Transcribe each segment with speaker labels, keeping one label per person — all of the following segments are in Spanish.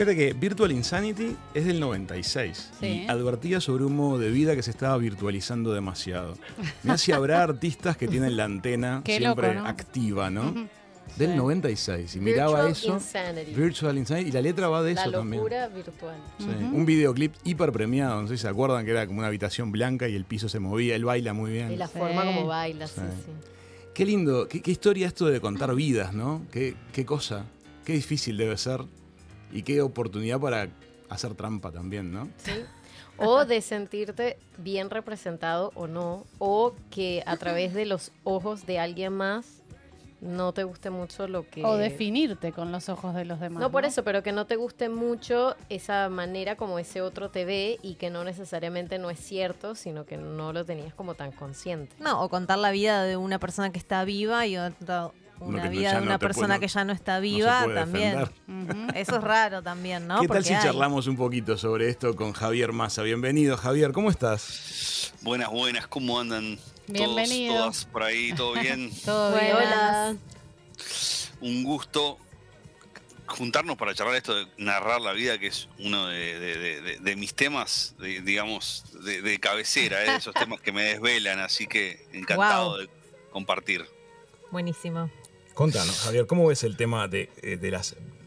Speaker 1: Fíjate que Virtual Insanity es del 96 y advertía sobre un modo de vida que se estaba virtualizando demasiado. Me si habrá artistas que tienen la antena siempre activa, ¿no? Del 96 y miraba eso. Virtual Insanity. Y la letra va de eso también.
Speaker 2: virtual. Un
Speaker 1: videoclip hiper premiado. No sé si se acuerdan que era como una habitación blanca y el piso se movía. Él baila muy bien. Y la forma
Speaker 2: como baila, sí, sí.
Speaker 1: Qué lindo, qué, historia esto de contar vidas, ¿no? qué cosa, qué difícil debe ser y qué oportunidad para hacer trampa también, ¿no? Sí.
Speaker 2: O de sentirte bien representado o no, o que a través de los ojos de alguien más no te guste mucho lo que... O definirte
Speaker 3: con los ojos de los demás. No, por eso,
Speaker 2: pero que no te guste mucho esa manera como ese otro te ve y que no necesariamente no es cierto, sino que no lo tenías como tan consciente.
Speaker 3: No, o contar la vida
Speaker 2: de una persona que está viva y otra, una vida de una persona que ya no está viva también. Eso es raro también, ¿no? ¿Qué tal si charlamos
Speaker 1: un poquito sobre esto con Javier Massa? Bienvenido, Javier, ¿cómo estás?
Speaker 4: Buenas, buenas, ¿cómo andan?
Speaker 2: Bienvenidos. Todos,
Speaker 4: por ahí, ¿todo bien? Todo
Speaker 2: bien. Hola.
Speaker 4: Un gusto juntarnos para charlar esto de narrar la vida, que es uno de, mis temas, digamos, de, cabecera, ¿eh? esos temas que me desvelan, así que encantado de compartir.
Speaker 1: Buenísimo. Contanos, Javier, ¿cómo ves el tema eh,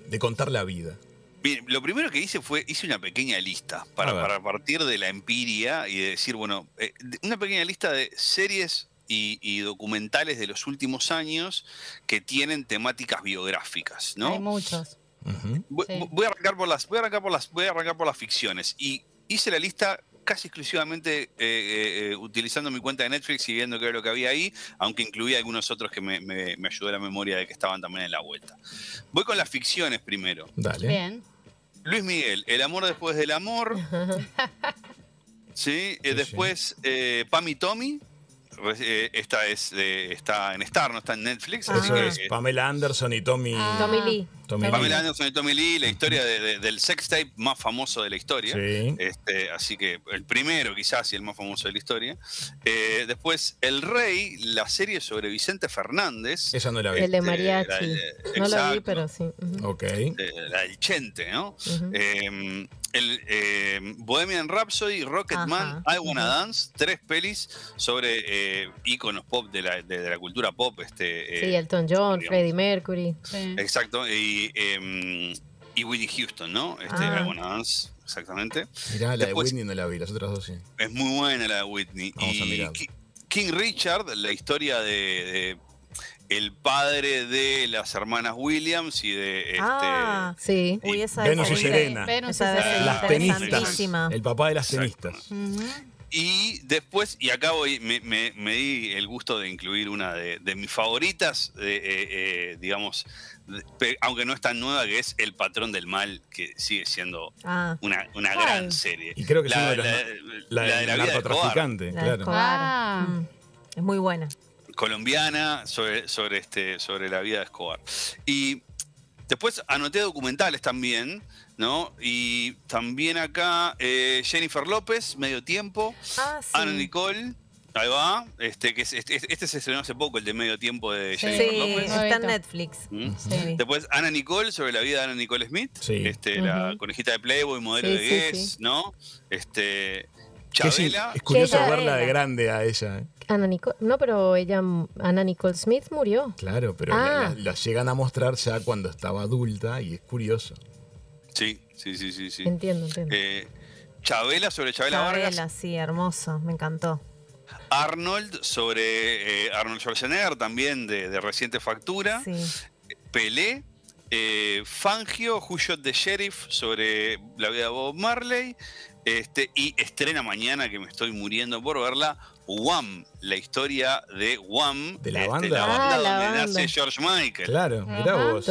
Speaker 1: de, contar la vida?
Speaker 4: Bien, lo primero que hice fue, hice una pequeña lista para, partir de la empiria y decir, bueno, eh, una pequeña lista de series y, documentales de los últimos años que tienen temáticas biográficas, ¿no? Hay
Speaker 3: muchas.
Speaker 4: voy, a arrancar por las, voy a arrancar por las, voy a arrancar por las ficciones. Y hice la lista casi exclusivamente eh, eh, eh, utilizando mi cuenta de Netflix y viendo qué era lo que había ahí, aunque incluía algunos otros que me, ayudó la memoria de que estaban también en la vuelta. Voy con las ficciones primero.
Speaker 3: Dale.
Speaker 4: Luis Miguel, El amor después del amor. sí, después Pam y Tommy. Eh, esta es, eh, está en Star, no está en Netflix. Así que, es Pamela
Speaker 1: Anderson y Tommy, ah. Tommy Lee. Pamela
Speaker 4: Anderson y Tommy Lee, la historia del sex tape más famoso de la historia. Este, así que el primero quizás y el más famoso de la historia. Eh, después El Rey, la serie sobre Vicente Fernández. Esa no la vi. El de este, mariachi. no la vi, pero sí. La del Chente, ¿no? el, eh, Bohemian Rhapsody, Rocketman, I Dance, tres pelis sobre eh, íconos pop de la, de, la, cultura pop. Este, eh, sí, Elton John, Freddie Mercury. Exacto, y, em, y Whitney Houston, ¿no? Este, ah. Dance exactamente. Mirá, la de Whitney no
Speaker 1: la vi, las otras dos sí.
Speaker 4: Es muy buena la de Whitney. Vamos a mirar. King Richard, la historia de el padre de las hermanas Williams y de este,
Speaker 2: ah, sí. Uy, esa Venus y Serena. Serena. las El papá de las
Speaker 1: Exacto. tenistas.
Speaker 4: Y después, y acá voy, me, me, me, di el gusto de incluir una de, mis favoritas, eh, eh, digamos, aunque no es tan nueva, que es El Patrón del Mal, que sigue siendo ah. una, gran serie. Y creo que la, es de la, la, de la, claro.
Speaker 2: Ah. Mm. es muy buena
Speaker 4: colombiana sobre, sobre, este, sobre la vida de Escobar. Y después anoté documentales también, ¿no? Y también acá eh, Jennifer López, Medio Tiempo, ah, Ana Nicole. Ahí va, este, que este, se estrenó hace poco, el de medio tiempo de Jennifer sí, está en Netflix. ¿Mm? Después Ana Nicole, sobre la vida de Ana Nicole Smith, sí. este, la conejita de Playboy, modelo de Guess, ¿no? Este, Chabela. Es, curioso verla de
Speaker 1: grande a ella. ¿eh?
Speaker 2: Ana Nicole, no, pero ella, Ana Nicole Smith murió.
Speaker 1: Claro, pero ah. la, llegan a mostrar ya cuando estaba adulta
Speaker 4: y es curioso. Sí, sí, sí, sí. Entiendo, entiendo. Eh, Chabela sobre Chabela, Vargas.
Speaker 3: Chabela, sí, hermoso, me encantó.
Speaker 4: Arnold sobre eh, Arnold Schwarzenegger, también de, reciente factura. Pelé. Eh, Fangio, Who de Sheriff sobre la vida de Bob Marley. Este, y estrena mañana, que me estoy muriendo por verla, Wham, la historia de Wham, de la este, banda, ah, donde nace George Michael. Claro, mirá
Speaker 1: vos.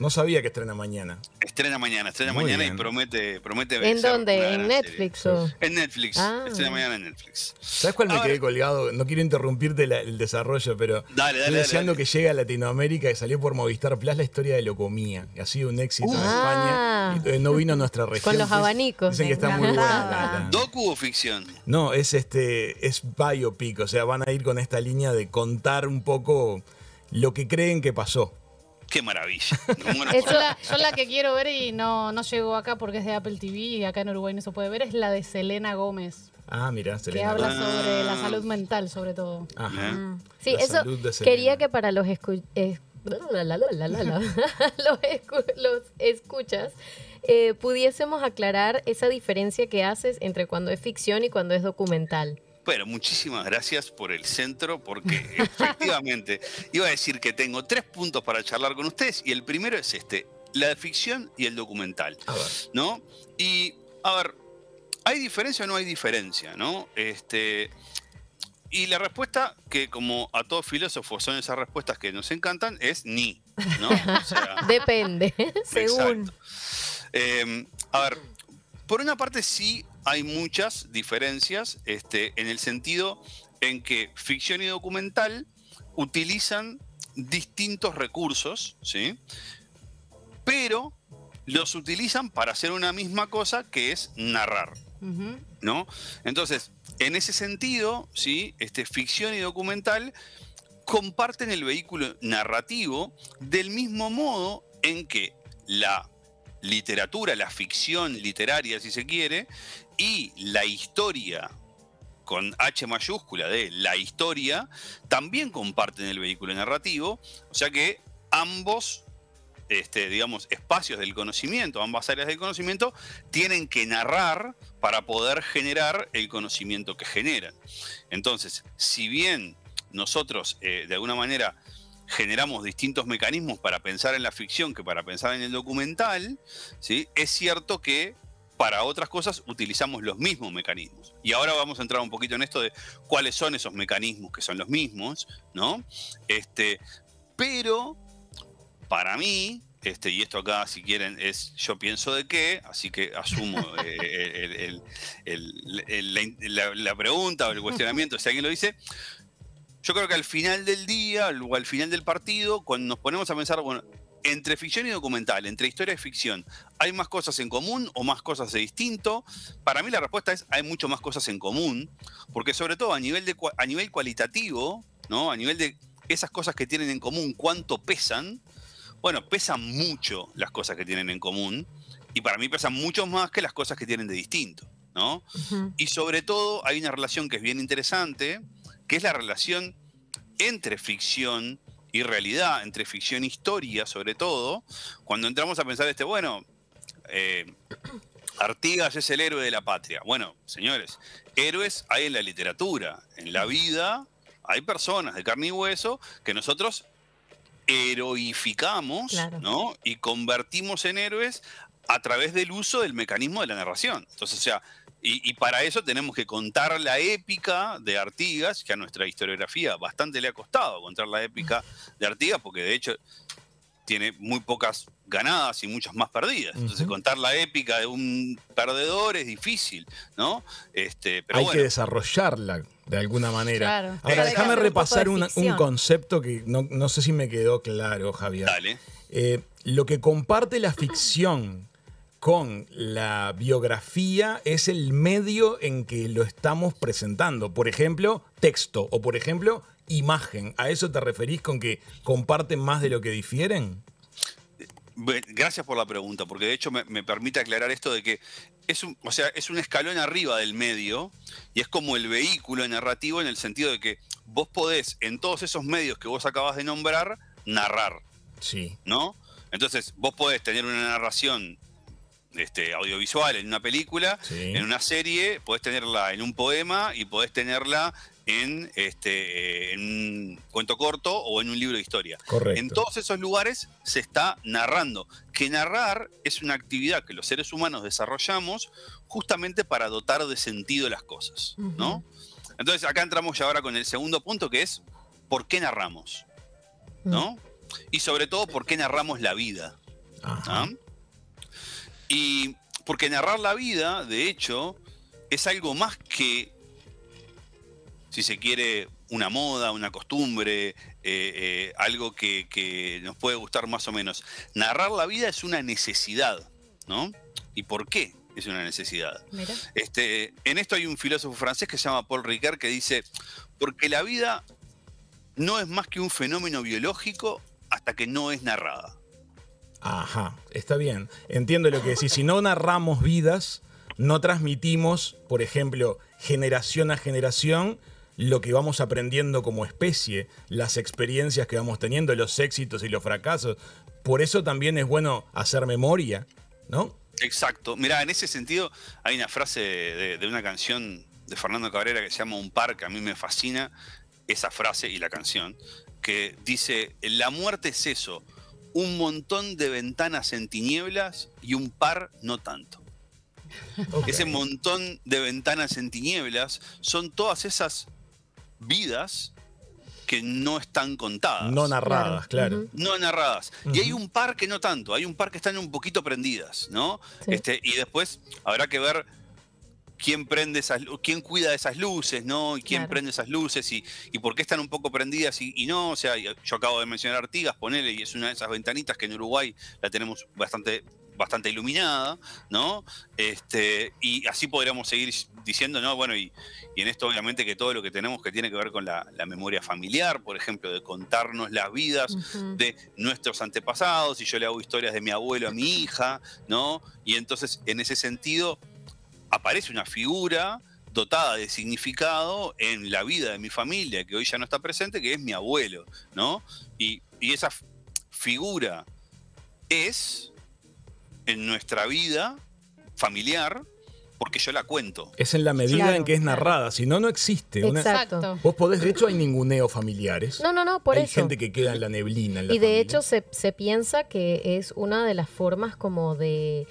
Speaker 1: No sabía que estrena
Speaker 4: mañana. Estrena mañana, estrena mañana y promete, promete ¿En dónde?
Speaker 2: ¿En Netflix En ah.
Speaker 1: Netflix. Estrena mañana en Netflix. ¿Sabes cuál me quedé colgado? No quiero interrumpirte el desarrollo, pero dale, dale, estoy deseando que llega a Latinoamérica y salió por Movistar Plus la historia de Locomía. Que ha sido un éxito en uh. España. Ah. no vino a nuestra región. Con los abanicos. Dicen que está muy buena. ¿Docu o ficción? No, es este. es biopic. O sea, van a ir con esta línea de contar un poco lo que creen que pasó qué maravilla.
Speaker 4: yo, la,
Speaker 3: la, que quiero ver y no, no llegó acá porque es de Apple TV y acá en Uruguay no se puede ver es la de Selena Gómez.
Speaker 1: Ah, mira, Selena. Que habla sobre la salud
Speaker 3: mental, sobre todo.
Speaker 1: Ajá. Sí, eso quería
Speaker 2: que para los los, escuchas. Eh, pudiésemos aclarar esa diferencia que haces entre cuando es ficción y cuando es documental.
Speaker 4: Pero muchísimas gracias por el centro, porque efectivamente iba a decir que tengo tres puntos para charlar con ustedes y el primero es este, la ficción y el documental, ¿no? Y a ver, ¿hay diferencia o no hay diferencia, no? Este, y la respuesta, que como a todos filósofos son esas respuestas que nos encantan, es ni. ¿no?
Speaker 2: Depende, según.
Speaker 4: Eh, a ver, por una parte sí hay muchas diferencias este, en el sentido en que ficción y documental utilizan distintos recursos, ¿sí? pero los utilizan para hacer una misma cosa que es narrar. ¿No? Entonces, en ese sentido, ¿sí? este, ficción y documental comparten el vehículo narrativo del mismo modo en que la literatura, la ficción literaria, si se quiere, y la historia con H mayúscula de la historia, también comparten el vehículo narrativo, o sea que ambos, este, digamos, espacios del conocimiento, ambas áreas del conocimiento, tienen que narrar para poder generar el conocimiento que generan. Entonces, si bien nosotros, eh, de alguna manera, generamos distintos mecanismos para pensar en la ficción que para pensar en el documental, ¿sí? es cierto que para otras cosas utilizamos los mismos mecanismos. Y ahora vamos a entrar un poquito en esto de cuáles son esos mecanismos que son los mismos, ¿no? Este, pero para mí, este, y esto acá si quieren es yo pienso de qué, así que asumo eh, la, pregunta o el cuestionamiento, si alguien lo dice. Yo creo que al final del día o al final del partido, cuando nos ponemos a pensar, bueno, entre ficción y documental, entre historia y ficción, ¿hay más cosas en común o más cosas de distinto? Para mí la respuesta es hay mucho más cosas en común, porque sobre todo a nivel, a nivel cualitativo, ¿no? a nivel de esas cosas que tienen en común, cuánto pesan, bueno, pesan mucho las cosas que tienen en común, y para mí pesan mucho más que las cosas que tienen de distinto. ¿no? Y sobre todo hay una relación que es bien interesante, que es la relación entre ficción y realidad, entre ficción e historia, sobre todo, cuando entramos a pensar este, bueno, eh, Artigas es el héroe de la patria. Bueno, señores, héroes hay en la literatura, en la vida hay personas de carne y hueso que nosotros heroificamos ¿no? y convertimos en héroes a través del uso del mecanismo de la narración. Entonces, o sea, y, para eso tenemos que contar la épica de Artigas, que a nuestra historiografía bastante le ha costado contar la épica de Artigas, porque de hecho tiene muy pocas ganadas y muchas más perdidas. Entonces, contar la épica de un perdedor es difícil, ¿no? Este, Hay que
Speaker 1: desarrollarla de alguna manera. Ahora, déjame repasar un, concepto que no, sé si me quedó claro, Javier. Dale. Eh, lo que comparte la ficción con la biografía es el medio en que lo estamos presentando. Por ejemplo, texto o por ejemplo, imagen. ¿A eso te referís con que comparten más de lo que difieren?
Speaker 4: Gracias por la pregunta, porque de hecho me, permite aclarar esto de que es un, o sea, es un escalón arriba del medio y es como el vehículo narrativo en el sentido de que vos podés en todos esos medios que vos acabas de nombrar narrar. Sí. ¿No? Entonces, vos podés tener una narración este, audiovisual, en una película, en una serie, podés tenerla en un poema y podés tenerla en, este, en un cuento corto o en un libro de historia. En todos esos lugares se está narrando. Que narrar es una actividad que los seres humanos desarrollamos justamente para dotar de sentido las cosas, ¿no? Entonces acá entramos ya ahora con el segundo punto que es por qué narramos, ¿no? Mm. Y sobre todo por qué narramos la vida. Ajá. ¿Ah? Y porque narrar la vida, de hecho, es algo más que, si se quiere, una moda, una costumbre, eh, eh, algo que, nos puede gustar más o menos. Narrar la vida es una necesidad, ¿no? ¿Y por qué es una necesidad? Este, en esto hay un filósofo francés que se llama Paul Ricard que dice, porque la vida no es más que un fenómeno biológico hasta que no es narrada. Ajá, está
Speaker 1: bien. Entiendo lo que decís. Si no narramos vidas, no transmitimos, por ejemplo, generación a generación, lo que vamos aprendiendo como especie, las experiencias que vamos teniendo, los éxitos y los fracasos. Por eso también es bueno hacer memoria,
Speaker 4: ¿no? Exacto. Mirá, en ese sentido hay una frase de, una canción de Fernando Cabrera que se llama Un par, que a mí me fascina esa frase y la canción, que dice, la muerte es eso, un montón de ventanas en tinieblas y un par no tanto. Ese montón de ventanas en tinieblas son todas esas vidas que no están contadas. No narradas, claro. No narradas. Y hay un par que no tanto, hay un par que están un poquito prendidas, ¿no? Este, y después habrá que ver quién prende esas cuida de esas luces, ¿no? Y quién prende esas luces y, y, por qué están un poco prendidas y, no. O sea, yo acabo de mencionar Artigas, ponele, y es una de esas ventanitas que en Uruguay la tenemos bastante bastante iluminada, ¿no? Este, y así podríamos seguir diciendo, ¿no? Bueno, y, en esto obviamente que todo lo que tenemos que tiene que ver con la, memoria familiar, por ejemplo, de contarnos las vidas de nuestros antepasados, y yo le hago historias de mi abuelo a mi hija, ¿no? Y entonces, en ese sentido, aparece una figura dotada de significado en la vida de mi familia, que hoy ya no está presente, que es mi abuelo, ¿no? Y, esa figura es en nuestra vida familiar, porque yo la cuento. Es
Speaker 1: en la medida en que es narrada, si no, no existe.
Speaker 2: Exacto.
Speaker 1: vos podés, de hecho, hay ninguneo familiares. No, no, no, por eso. Hay gente que queda en la neblina. y de hecho
Speaker 2: se, se, piensa que es una de las formas como de,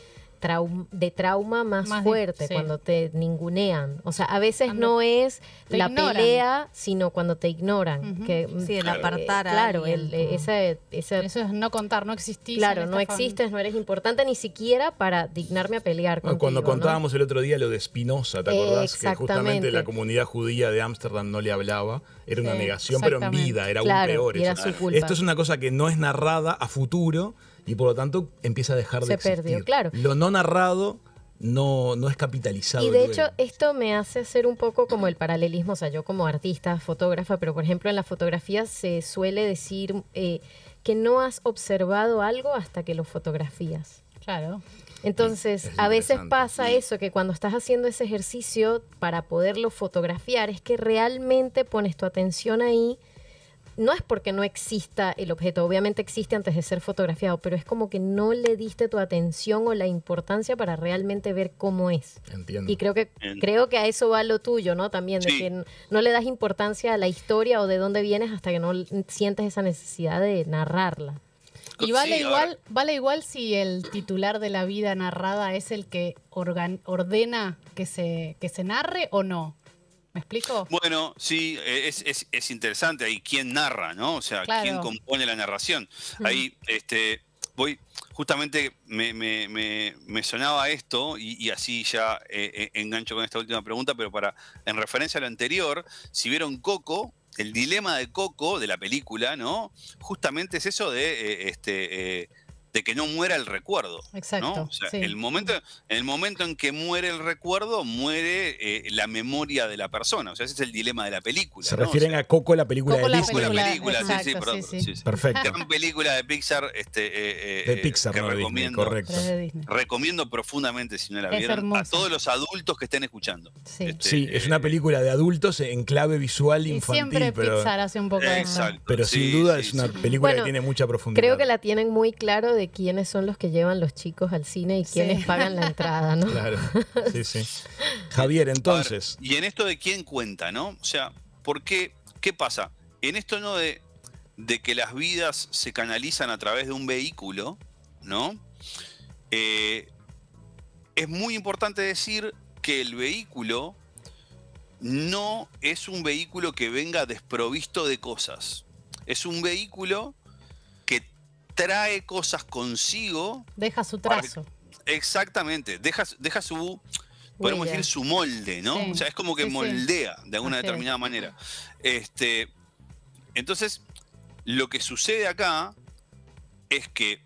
Speaker 2: de trauma más, fuerte, cuando te ningunean. O sea, a veces no es la pelea, sino cuando te ignoran. que, mm, sí, el apartar. claro, Eso es no contar, no existís. Claro, no existes, no eres importante ni siquiera para dignarme a pelear. cuando contábamos
Speaker 1: el otro día lo de Espinosa ¿te acordás? Que justamente la comunidad judía de Ámsterdam no le hablaba. Era una negación, pero en vida, era aún peor. Esto es una cosa que no es narrada a futuro y por lo tanto empieza a dejar Se de existir. claro. Lo no narrado no, no es capitalizado. Y de hecho,
Speaker 2: esto me hace hacer un poco como el paralelismo. O sea, yo como artista, fotógrafa, pero por ejemplo en la fotografía se suele decir eh, que no has observado algo hasta que lo fotografías.
Speaker 3: Claro. Entonces, a veces pasa eso, que
Speaker 2: cuando estás haciendo ese ejercicio para poderlo fotografiar, es que realmente pones tu atención ahí no es porque no exista el objeto, obviamente existe antes de ser fotografiado, pero es como que no le diste tu atención o la importancia para realmente ver cómo es. Entiendo. Y creo que, creo que a eso va lo tuyo, ¿no? También, de que no le das importancia a la historia o de dónde vienes hasta que no sientes esa necesidad de narrarla. Y vale igual,
Speaker 3: vale igual si el titular de la vida narrada es el que ordena que se, que se narre o no.
Speaker 4: ¿Me explico? Bueno, sí, e, es, interesante ahí quién narra, ¿no? O sea, quién compone la narración. Ahí, este, voy, justamente me, sonaba esto y, así ya eh, eh, engancho con esta última pregunta, pero para, en referencia a lo anterior, si vieron Coco, el dilema de Coco de la película, ¿no? Justamente es eso de eh, este, de que no muera el recuerdo.
Speaker 3: Exacto. O sea, el
Speaker 4: momento, en el momento en que muere el recuerdo, muere eh, la memoria de la persona. O sea, ese es el dilema de la película. Se refieren a Coco, la película de Disney. sí, sí, sí, Perfecto. Gran película de Pixar. de que recomiendo, Recomiendo profundamente, si no la vieron, a todos los adultos que estén escuchando. Sí, este, es
Speaker 1: una eh, película de adultos en clave visual y infantil. Siempre pero, Pixar
Speaker 3: hace un
Speaker 2: poco de Exacto.
Speaker 1: Pero sin duda es una película que tiene mucha profundidad. Creo que
Speaker 2: la tienen muy claro de quiénes son los que llevan los chicos al cine y quiénes pagan la entrada, ¿no? Claro,
Speaker 4: sí, sí. Javier, entonces. y en esto de quién cuenta, ¿no? O sea, ¿por qué? ¿Qué pasa? En esto no de, de que las vidas se canalizan a través de un vehículo, ¿no? Eh, es muy importante decir que el vehículo no es un vehículo que venga desprovisto de cosas. Es un vehículo trae cosas consigo. Deja su trazo. exactamente, deja, deja su, podemos decir, su molde, ¿no? O sea, es como que moldea de alguna determinada manera. Este, entonces, lo que sucede acá es que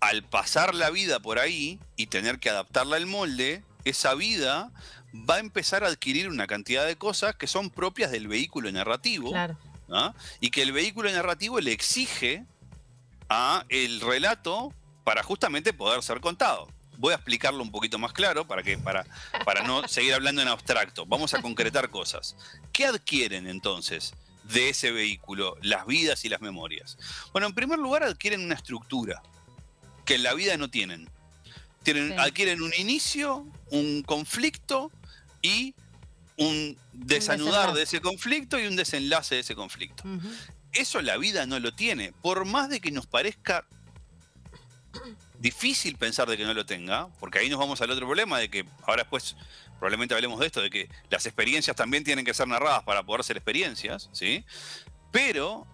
Speaker 4: al pasar la vida por ahí y tener que adaptarla al molde, esa vida va a empezar a adquirir una cantidad de cosas que son propias del vehículo narrativo. Claro. ¿ah? Y que el vehículo narrativo le exige a el relato para justamente poder ser contado. Voy a explicarlo un poquito más claro para, que, para, para no seguir hablando en abstracto. Vamos a concretar cosas. ¿Qué adquieren entonces de ese vehículo las vidas y las memorias? Bueno, en primer lugar adquieren una estructura que en la vida no tienen. tienen Adquieren un inicio, un conflicto y un desanudar de ese conflicto y un desenlace de ese conflicto. Eso la vida no lo tiene. Por más de que nos parezca difícil pensar de que no lo tenga, porque ahí nos vamos al otro problema de que ahora después probablemente hablemos de esto, de que las experiencias también tienen que ser narradas para poder ser experiencias, ¿sí? Pero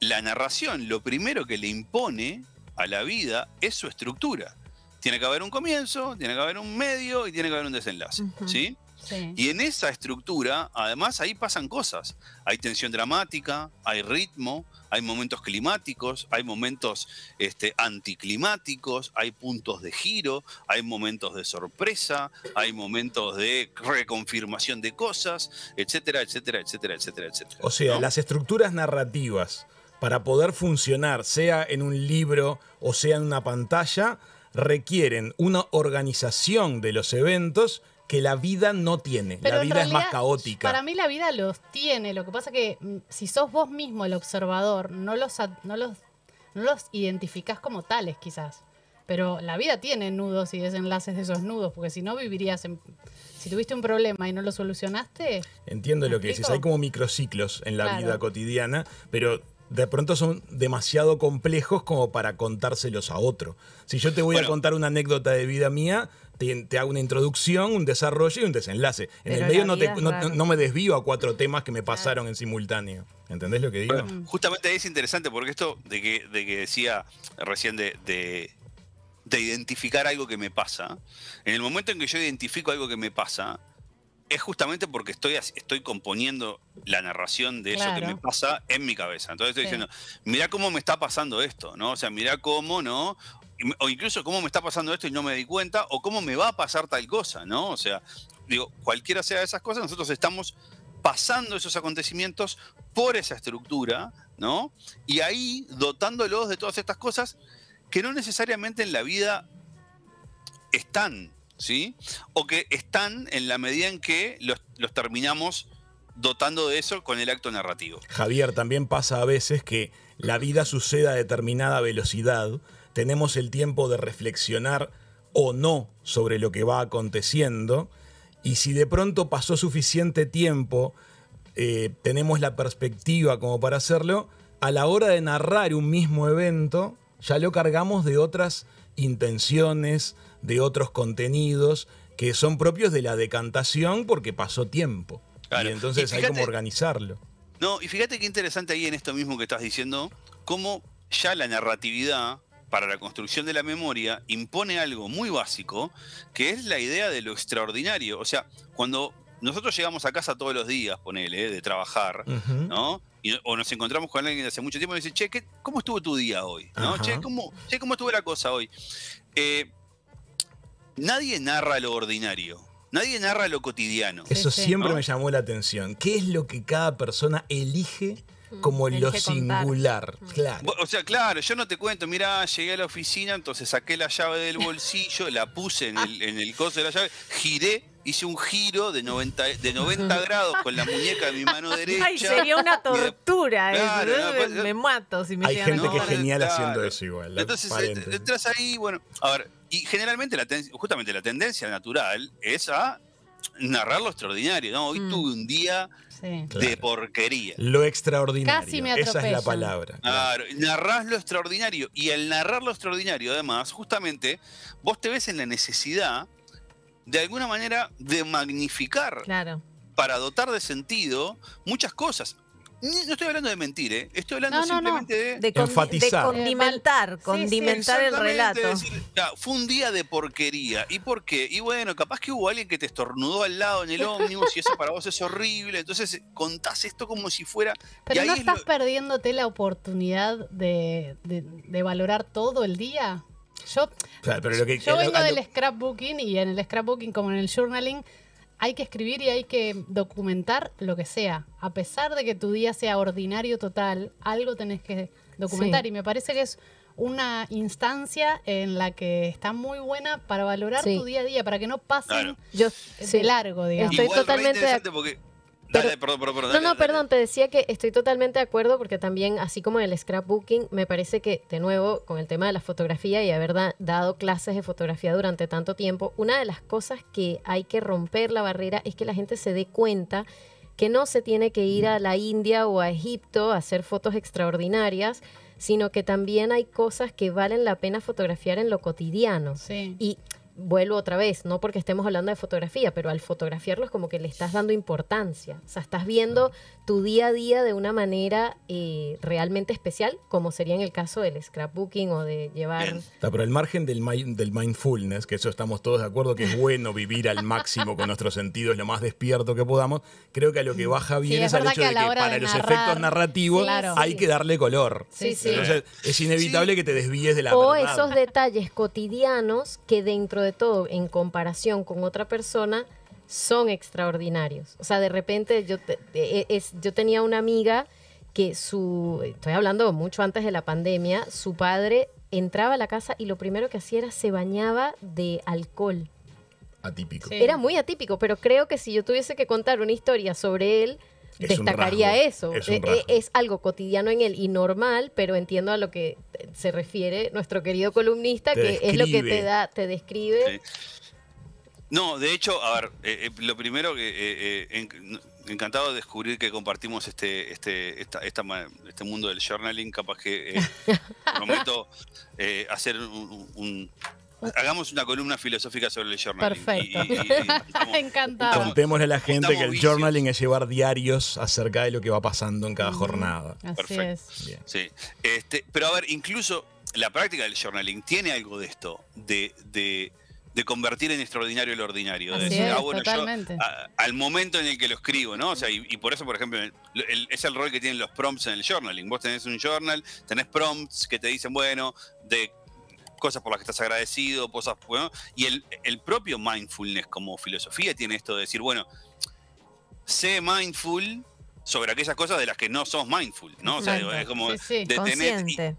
Speaker 4: la narración, lo primero que le impone a la vida es su estructura. Tiene que haber un comienzo, tiene que haber un medio y tiene que haber un desenlace, ¿sí? Y en esa estructura, además, ahí pasan cosas. Hay tensión dramática, hay ritmo, hay momentos climáticos, hay momentos este, anticlimáticos, hay puntos de giro, hay momentos de sorpresa, hay momentos de reconfirmación de cosas, etcétera, etcétera, etcétera, etcétera, etcétera. O sea, las
Speaker 1: estructuras narrativas para poder funcionar, sea en un libro o sea en una pantalla, requieren una organización de los eventos que la vida no tiene. la vida es más caótica. Para
Speaker 3: mí la vida los tiene. Lo que pasa es que mm, si sos vos mismo el observador, no los, no los, identificás como tales quizás. Pero la vida tiene nudos y desenlaces de esos nudos, porque si no vivirías en... Si tuviste un problema y no lo solucionaste...
Speaker 1: Entiendo lo que dices. Hay como microciclos en la vida cotidiana, pero de pronto son demasiado complejos como para contárselos a otro. Si yo te voy a contar una anécdota de vida mía, te, hago una introducción, un desarrollo y un desenlace. En el medio no, me desvío a cuatro temas que me pasaron en simultáneo. ¿Entendés lo que digo?
Speaker 4: justamente es interesante porque esto de que, decía recién de, identificar algo que me pasa, en el momento en que yo identifico algo que me pasa, es justamente porque estoy, componiendo la narración de eso que me pasa en mi cabeza. Entonces estoy diciendo, mirá cómo me está pasando esto, ¿no? O sea, mirá cómo, ¿no? o incluso cómo me está pasando esto y no me di cuenta, o cómo me va a pasar tal cosa, ¿no? O sea, digo, cualquiera sea de esas cosas, nosotros estamos pasando esos acontecimientos por esa estructura, ¿no? Y ahí dotándolos de todas estas cosas que no necesariamente en la vida están, ¿sí? O que están en la medida en que los, terminamos dotando de eso con el acto narrativo.
Speaker 1: Javier, también pasa a veces que la vida sucede a determinada velocidad tenemos el tiempo de reflexionar o no sobre lo que va aconteciendo. Y si de pronto pasó suficiente tiempo, eh, tenemos la perspectiva como para hacerlo, a la hora de narrar un mismo evento, ya lo cargamos de otras intenciones, de otros contenidos que son propios de la decantación porque pasó tiempo.
Speaker 4: Y entonces hay como
Speaker 1: organizarlo.
Speaker 4: No, y fíjate qué interesante ahí en esto mismo que estás diciendo, cómo ya la narratividad para la construcción de la memoria impone algo muy básico, que es la idea de lo extraordinario. O sea, cuando nosotros llegamos a casa todos los días, ponele, de trabajar, ¿no? o nos encontramos con alguien hace mucho tiempo y dice, che, ¿cómo estuvo tu día hoy? ¿No? Che, ¿cómo, estuvo la cosa hoy? Eh, nadie narra lo ordinario. Nadie narra lo cotidiano. Eso siempre me
Speaker 1: llamó la atención. ¿Qué es lo que cada persona elige como lo singular.
Speaker 4: Claro. O sea, claro, yo no te cuento, mira, llegué a la oficina, entonces saqué la llave del bolsillo, la puse en ah. el, en coso de la llave, giré hice un giro de 90, de 90 grados con la muñeca de mi mano derecha. Ay, sería una
Speaker 3: tortura. ¿eh? Pues, me, mato si me
Speaker 2: Hay
Speaker 4: gente que es
Speaker 1: genial haciendo eso igual. Entonces, eh,
Speaker 4: entras ahí, bueno, a ver, y generalmente, justamente la tendencia natural es a narrar lo extraordinario, ¿no? Hoy mm. tuve un día de porquería.
Speaker 1: Lo extraordinario. Casi
Speaker 4: me Esa es la palabra. Claro. narrás lo extraordinario. Y al narrar lo extraordinario, además, justamente, vos te ves en la necesidad, de alguna manera, de magnificar. Para dotar de sentido muchas cosas. No estoy hablando de mentir, ¿eh? estoy hablando simplemente de, enfatizar. De
Speaker 3: condimentar, eh, condimentar
Speaker 2: el relato.
Speaker 4: fue un día de porquería. ¿Y por qué? Y bueno, capaz que hubo alguien que te estornudó al lado en el ómnibus y eso para vos es horrible. Entonces contás esto como si fuera. Pero no estás
Speaker 3: perdiéndote la oportunidad de, valorar todo el día. Yo,
Speaker 4: yo vengo del
Speaker 3: scrapbooking y en el scrapbooking como en el journaling hay que escribir y hay que documentar lo que sea. A pesar de que tu día sea ordinario total, algo tenés que documentar. Y me parece que es una instancia en la que está muy buena para valorar tu día a día, para que no
Speaker 2: pasen
Speaker 4: yo, de largo, digamos. Estoy totalmente no, no,
Speaker 2: perdón, te decía que estoy totalmente de acuerdo porque también, así como en el scrapbooking, me parece que, de nuevo, con el tema de la fotografía y haber dado clases de fotografía durante tanto tiempo, una de las cosas que hay que romper la barrera es que la gente se dé cuenta que no se tiene que ir a la India o a Egipto a hacer fotos extraordinarias, sino que también hay cosas que valen la pena fotografiar en lo cotidiano. Sí vuelvo otra vez, no porque estemos hablando de fotografía, pero al fotografiarlo es como que le estás dando importancia. O sea, estás viendo tu día a día de una manera eh, realmente especial, como sería en el caso del scrapbooking o de llevar. pero
Speaker 1: el margen del, del mindfulness, que eso estamos todos de acuerdo, que es bueno vivir al máximo con nuestros sentidos, lo más despierto que podamos, creo que a lo que baja bien es, al hecho de que para los efectos narrativos hay que darle color. Entonces, es inevitable que te desvíes de la O esos
Speaker 2: detalles cotidianos que dentro de todo en comparación con otra persona, son extraordinarios. O sea, de repente yo, e, es, yo tenía una amiga que su, estoy hablando mucho antes de la pandemia, su padre entraba a la casa y lo primero que hacía era se bañaba de alcohol.
Speaker 1: Atípico. Era
Speaker 2: muy atípico, pero creo que si yo tuviese que contar una historia sobre él, destacaría eso. Eh, eh, es, algo cotidiano en él y normal, pero entiendo a lo que se refiere nuestro querido columnista, que es lo que te da, te describe.
Speaker 4: No, de hecho, a ver, eh, lo primero que encantado de descubrir que compartimos este, este, este mundo del journaling. Capaz que prometo hacer un Hagamos una columna filosófica sobre el journaling. Perfecto.
Speaker 3: Encantado.
Speaker 1: Contémosle a la gente que el journaling es llevar diarios acerca de lo que va pasando en cada jornada.
Speaker 2: Así
Speaker 3: Es.
Speaker 4: Este, pero a ver, incluso la práctica del journaling tiene algo de esto, de, convertir en extraordinario el ordinario. Ah, totalmente. al momento en el que lo escribo, ¿no? O sea, y, por eso, por ejemplo, es el rol que tienen los prompts en el journaling. Vos tenés un journal, tenés prompts que te dicen, bueno, de cosas por las que estás agradecido, cosas. Bueno, y el, propio mindfulness como filosofía tiene esto de decir, bueno, sé mindful sobre aquellas cosas de las que no sos mindful, ¿no? O sea, es como detener de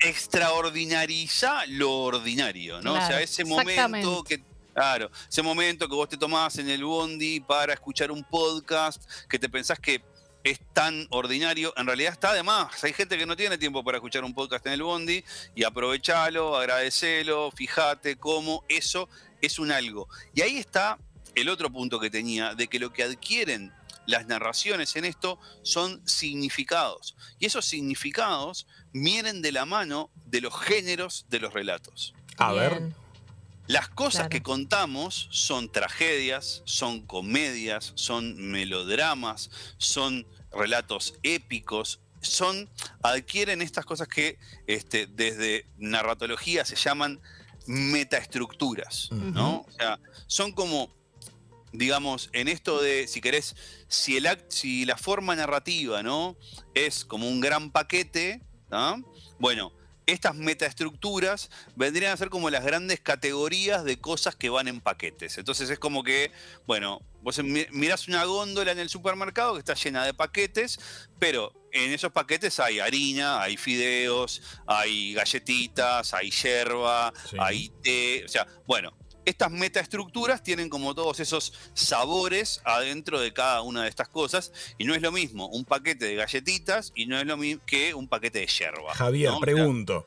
Speaker 4: extraordinariza lo ordinario, ¿no? o sea, ese momento que claro, ese momento que vos te tomás en el bondi para escuchar un podcast, que te pensás que es tan ordinario. En realidad está de más. Hay gente que no tiene tiempo para escuchar un podcast en el Bondi y aprovechalo, agradecelo, fíjate cómo eso es un algo. Y ahí está el otro punto que tenía, de que lo que adquieren las narraciones en esto son significados. Y esos significados vienen de la mano de los géneros de los relatos. A ver. Las cosas que contamos son tragedias, son comedias, son melodramas, son relatos épicos, son adquieren estas cosas que este, desde narratología se llaman metaestructuras, ¿no? son como digamos en esto de si querés si el si la forma narrativa, ¿no? es como un gran paquete, Bueno, estas metaestructuras vendrían a ser como las grandes categorías de cosas que van en paquetes. Entonces es como que, bueno, vos mirás una góndola en el supermercado que está llena de paquetes, pero en esos paquetes hay harina, hay fideos, hay galletitas, hay hierba hay té. O sea, bueno, estas metaestructuras tienen como todos esos sabores adentro de cada una de estas cosas y no es lo mismo un paquete de galletitas y no es lo mismo que un paquete de yerba. Javier,
Speaker 1: pregunto,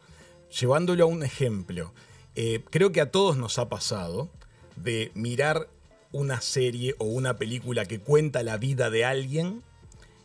Speaker 1: llevándolo a un ejemplo, eh, creo que a todos nos ha pasado de mirar una serie o una película que cuenta la vida de alguien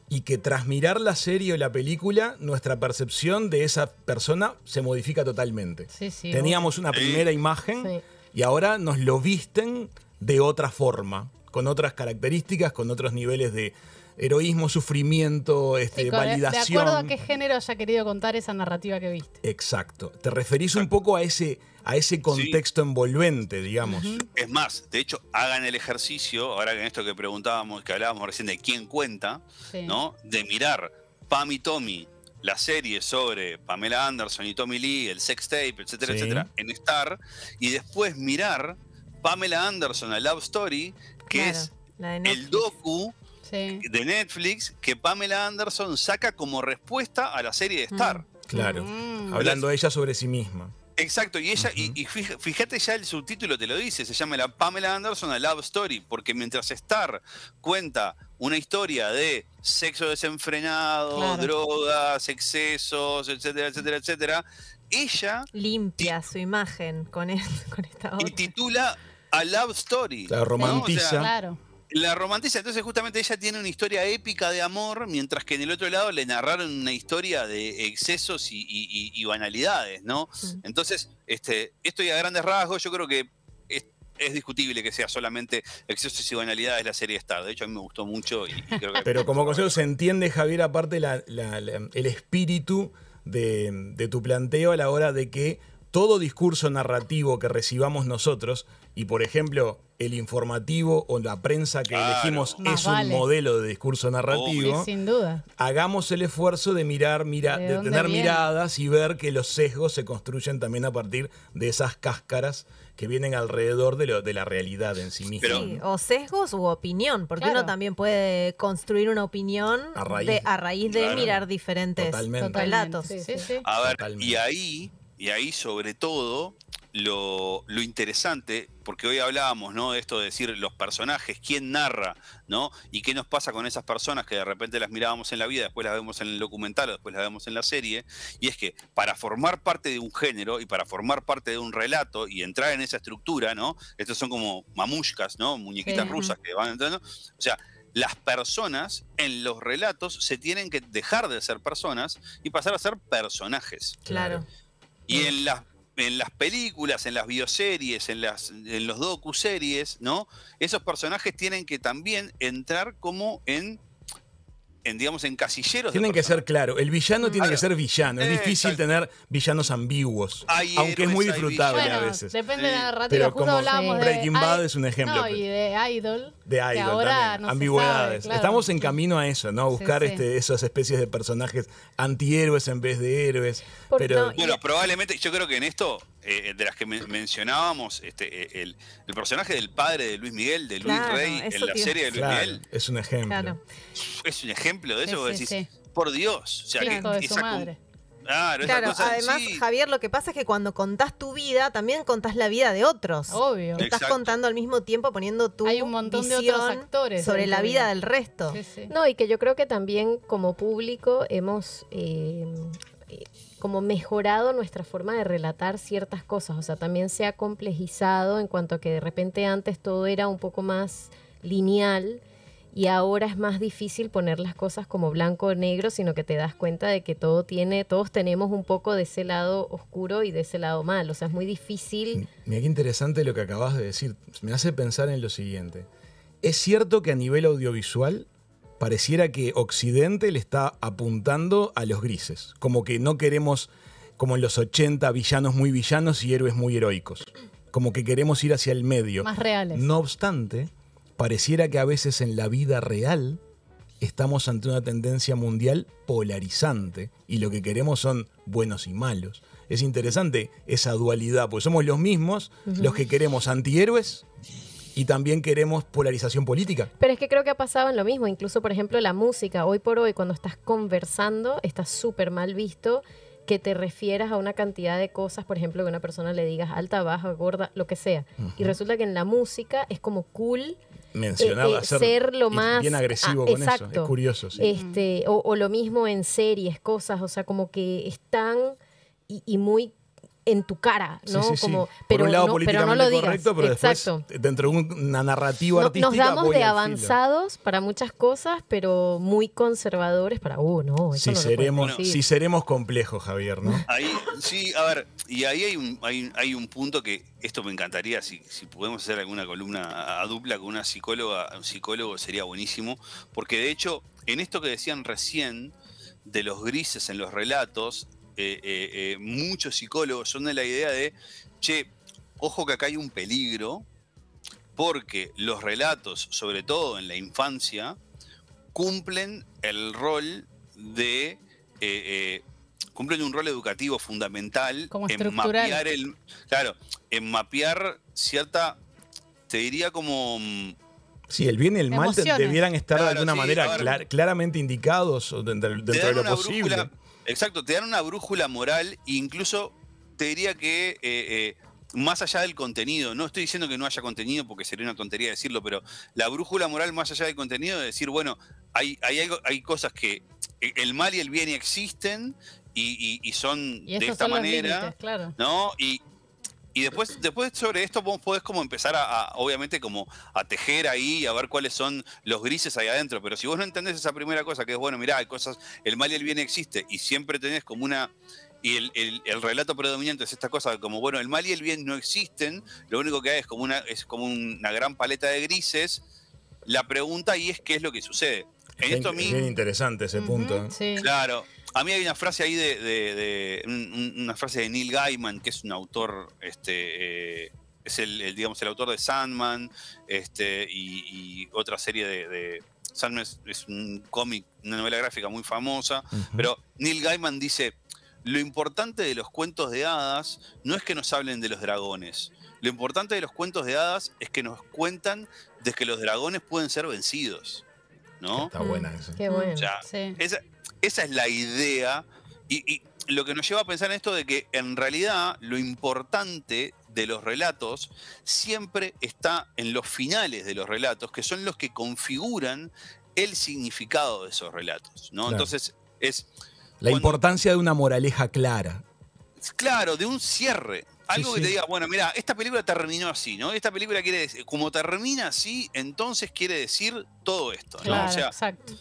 Speaker 1: y que tras mirar la serie o la película, nuestra percepción de esa persona se modifica totalmente. Teníamos una primera imagen y ahora nos lo visten de otra forma, con otras características, con otros niveles de heroísmo, sufrimiento, este, validación. De acuerdo a qué
Speaker 3: género haya querido contar esa narrativa que viste.
Speaker 1: Exacto. Te referís un poco a ese, a ese contexto envolvente, digamos.
Speaker 4: Es más, de hecho, hagan el ejercicio, ahora en esto que preguntábamos, que hablábamos recién de quién cuenta, ¿no? De mirar Pam y Tommy la serie sobre Pamela Anderson y Tommy Lee, el sex tape, etcétera, etcétera, en Star, y después mirar Pamela Anderson, a Love Story, que es el docu de Netflix que Pamela Anderson saca como respuesta a la serie de Star. Claro, mm. hablando
Speaker 1: ella sobre sí misma.
Speaker 4: Exacto, y ella, y, fíjate ya el subtítulo te lo dice, se llama la Pamela Anderson, a Love Story, porque mientras Star cuenta una historia de sexo desenfrenado, drogas, excesos, etcétera, etcétera, etcétera, ella... Limpia su imagen con, esta obra. Y titula a Love Story. La romantiza. claro la romantiza, entonces justamente ella tiene una historia épica de amor, mientras que en el otro lado le narraron una historia de excesos y, banalidades, ¿no? Entonces, este, esto y a grandes rasgos, yo creo que es, discutible que sea solamente excesos y banalidades la serie Star. De hecho, a mí me gustó mucho y, creo que Pero como
Speaker 1: consejo se entiende, Javier, aparte el espíritu de tu planteo a la hora de que todo discurso narrativo que recibamos nosotros, y por ejemplo, el informativo o la prensa que elegimos es un modelo de discurso narrativo, sin duda. hagamos el esfuerzo de mirar, mira, de, tener miradas y ver que los sesgos se construyen también a partir de esas cáscaras que vienen alrededor de, de la realidad en sí misma. Sí,
Speaker 2: o sesgos u opinión, porque uno también puede construir una opinión a raíz de, mirar diferentes relatos.
Speaker 3: Sí,
Speaker 4: a ver, y ahí y ahí, sobre todo, lo, interesante, porque hoy hablábamos, ¿no? Esto de decir los personajes, quién narra, ¿no? Y qué nos pasa con esas personas que de repente las mirábamos en la vida, después las vemos en el documental después las vemos en la serie. Y es que para formar parte de un género y para formar parte de un relato y entrar en esa estructura, ¿no? Estos son como mamushkas, ¿no? Muñequitas rusas que van entrando. O sea, las personas en los relatos se tienen que dejar de ser personas y pasar a ser personajes. Claro. Y en las, en las películas, en las bioseries, en, las, en los docuseries, ¿no? Esos personajes tienen que también entrar como en en, digamos, en casilleros. Tienen que
Speaker 1: ser claro. El villano tiene que ser villano. es difícil tener villanos ambiguos. aunque es muy disfrutable a veces. Depende de la narrativa. Pero como hablamos Breaking Bad es un ejemplo.
Speaker 3: y pues. de Idol. De Idol
Speaker 1: Ambigüedades. Estamos en camino a eso, ¿no? A buscar este, esas especies de personajes antihéroes en vez de héroes. pero... bueno,
Speaker 4: probablemente, yo creo que en esto eh, eh, de las que mencionábamos, este, eh, el, personaje del padre de Luis Miguel, de Luis Rey, en la serie de Luis Miguel. Es un
Speaker 1: ejemplo.
Speaker 4: Es un ejemplo de eso, decís, por Dios. O sea, que, de su madre. Claro, además,
Speaker 3: Javier, lo que pasa es que cuando contás tu vida, también contás la vida de otros. Obvio. estás contando al mismo tiempo poniendo tu Hay un montón de otros actores sobre la vida del resto. Sí, sí.
Speaker 2: No, y que yo creo que también como público hemos como mejorado nuestra forma de relatar ciertas cosas, o sea, también se ha complejizado en cuanto a que de repente antes todo era un poco más lineal y ahora es más difícil poner las cosas como blanco o negro, sino que te das cuenta de que todo tiene, todos tenemos un poco de ese lado oscuro y de ese lado mal, o sea, es muy difícil.
Speaker 1: Mira qué interesante lo que acabas de decir, me hace pensar en lo siguiente. Es cierto que a nivel audiovisual pareciera que Occidente le está apuntando a los grises, como que no queremos, como en los 80, villanos muy villanos y héroes muy heroicos, como que queremos ir hacia el medio. Más reales. No obstante, pareciera que a veces en la vida real estamos ante una tendencia mundial polarizante y lo que queremos son buenos y malos. Es interesante esa dualidad, pues somos los mismos los que queremos antihéroes y también queremos polarización política.
Speaker 2: Pero es que creo que ha pasado en lo mismo, incluso por ejemplo la música, hoy por hoy cuando estás conversando está súper mal visto que te refieras a una cantidad de cosas, por ejemplo, que una persona le digas alta, baja, gorda, lo que sea. Y resulta que en la música es como cool eh, eh ser, lo más bien agresivo con eso es curioso este o, lo mismo en series cosas o sea como que están y, y muy en tu cara, ¿no? Como, pero, un lado no, pero no lo digas. pero Exacto.
Speaker 1: dentro de una narrativa artística. Nos damos de avanzados
Speaker 2: para muchas cosas, pero muy conservadores para, uh, no, si
Speaker 4: seremos, complejos, Javier, ¿no? sí, a ver, y ahí hay un, un punto que esto me encantaría, si, si podemos hacer alguna columna a dupla con una psicóloga, un psicólogo sería buenísimo, porque de hecho, en esto que decían recién, de los grises en los relatos, eh, eh, eh, muchos psicólogos son de la idea de, che, ojo que acá hay un peligro, porque los relatos, sobre todo en la infancia, cumplen el rol de... cumplen un rol educativo fundamental en mapear el... Claro, en mapear cierta, te diría como... Mm,
Speaker 1: si el bien y el mal debieran estar de alguna manera claramente indicados dentro, de lo posible.
Speaker 4: Exacto, te dan una brújula moral e incluso te diría que eh, eh, más allá del contenido, no estoy diciendo que no haya contenido porque sería una tontería decirlo, pero la brújula moral más allá del contenido es decir, bueno, hay, hay, cosas que el mal y el bien existen y, son de esta manera, claro. ¿no? Y, y después, después sobre esto vos podés como empezar a, obviamente, como a tejer ahí y a ver cuáles son los grises ahí adentro. Pero si vos no entendés esa primera cosa, que es, bueno, mirá, hay cosas, el mal y el bien existe, y siempre tenés como una... Y el, relato predominante es esta cosa, como, bueno, el mal y el bien no existen, lo único que hay es como una, es como una gran paleta de grises. La pregunta ahí es qué es lo que sucede. es,
Speaker 1: interesante ese punto.
Speaker 4: Claro a mí hay una frase ahí de, una frase de Neil Gaiman, que es un autor, este, eh, es el, digamos, el autor de Sandman, este, y, otra serie de, Sandman es, un cómic, una novela gráfica muy famosa, pero Neil Gaiman dice, lo importante de los cuentos de hadas no es que nos hablen de los dragones, lo importante de los cuentos de hadas es que nos cuentan de que los dragones pueden ser vencidos. ¿No? Está buena eso. Qué bueno. esa, esa es la idea y, lo que nos lleva a pensar en esto de que en realidad lo importante de los relatos siempre está en los finales de los relatos, que son los que configuran el significado de esos relatos. ¿no? Entonces, es. La
Speaker 1: importancia de una moraleja clara.
Speaker 4: Claro, de un cierre. Algo que te diga, bueno, mira, esta película terminó así, ¿no? Esta película quiere decir, como termina así, entonces quiere decir todo esto, ¿no? o sea, exacto.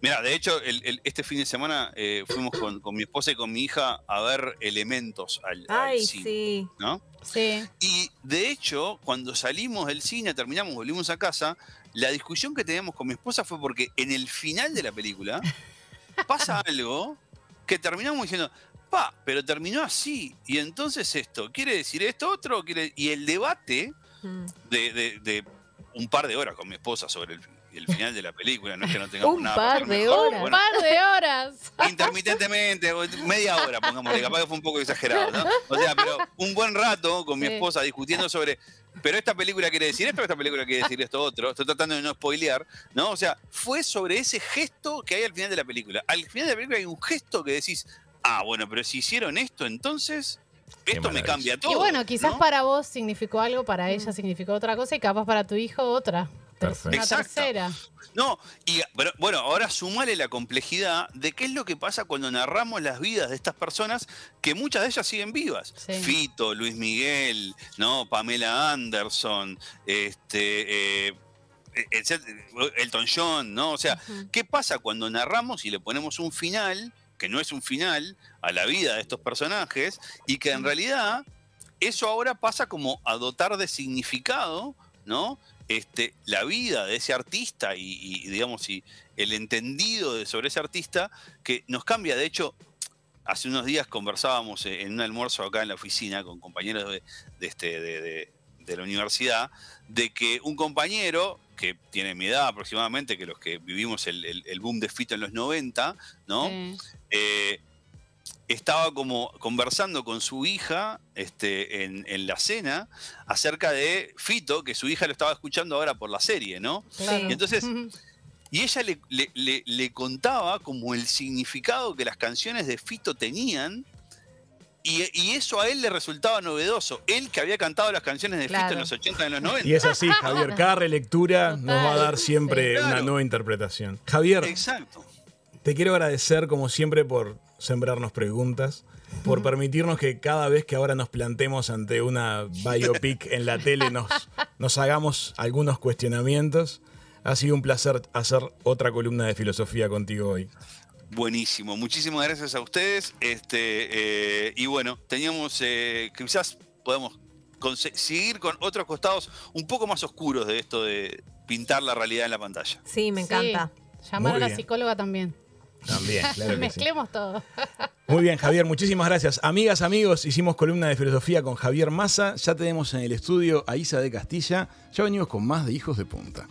Speaker 4: Mira, de hecho, este fin de semana eh, fuimos con, mi esposa y con mi hija a ver elementos al, cine. Sí. ¿no? Sí. Y de hecho, cuando salimos del cine, terminamos, volvimos a casa, la discusión que teníamos con mi esposa fue porque en el final de la película pasa algo que terminamos diciendo, pa, pero terminó así. Y entonces esto, ¿quiere decir esto otro? Y el debate mm. de, de un par de horas con mi esposa sobre el, el final de la película, no es que no tengamos un Par de horas. un
Speaker 3: par de horas.
Speaker 4: Intermitentemente, media hora, pongámosle, capaz que fue un poco exagerado, O sea, pero un buen rato con mi esposa discutiendo sobre pero esta película quiere decir esto, esta película quiere decir esto otro. Estoy tratando de no spoilear, ¿no? O sea, fue sobre ese gesto que hay al final de la película. Al final de la película hay un gesto que decís, ah, bueno, pero si hicieron esto, entonces esto me cambia todo. Y bueno,
Speaker 3: quizás para vos significó algo, para ella mm. significó otra cosa y capaz para tu hijo otra. La tercera.
Speaker 4: No, y bueno, ahora sumale la complejidad de qué es lo que pasa cuando narramos las vidas de estas personas que muchas de ellas siguen vivas. Fito, Luis Miguel, ¿no? Pamela Anderson, este. Eh, eh, Elton John, ¿no? O sea, ¿qué pasa cuando narramos y le ponemos un final, que no es un final, a la vida de estos personajes, y que en realidad eso ahora pasa como a dotar de significado, ¿no? Este, la vida de ese artista y, digamos, y el entendido sobre ese artista que nos cambia. De hecho, hace unos días conversábamos en un almuerzo acá en la oficina con compañeros este, de, la universidad, de que un compañero que tiene mi edad aproximadamente, que los que vivimos el, boom de Fito en los 90, ¿no? Eh, estaba como conversando con su hija este, en, la cena acerca de Fito, que su hija lo estaba escuchando ahora por la serie, ¿no? Y entonces, y ella le, le, contaba como el significado que las canciones de Fito tenían. Y, eso a él le resultaba novedoso. Él que había cantado las canciones de Fito en los 80 y en los 90. Y es así, Javier. Cada
Speaker 1: relectura nos va a dar siempre una nueva interpretación. Javier. Exacto. Te quiero agradecer, como siempre, por sembrarnos preguntas, por permitirnos que cada vez que ahora nos plantemos ante una biopic en la tele nos, hagamos algunos cuestionamientos. Ha sido un placer hacer otra columna de filosofía contigo hoy.
Speaker 4: Buenísimo, muchísimas gracias a ustedes. Este, eh, y bueno, teníamos, eh, quizás podemos seguir con otros costados un poco más oscuros de esto de pintar la realidad en la pantalla.
Speaker 3: Sí, me encanta. Llamar a la psicóloga también. También, Mezclemos todo.
Speaker 1: Muy bien, Javier, muchísimas gracias. Amigas, amigos, hicimos columna de filosofía con Javier Massa. Ya tenemos en el estudio a Isa de Castilla. Ya venimos con más de Hijos de Punta.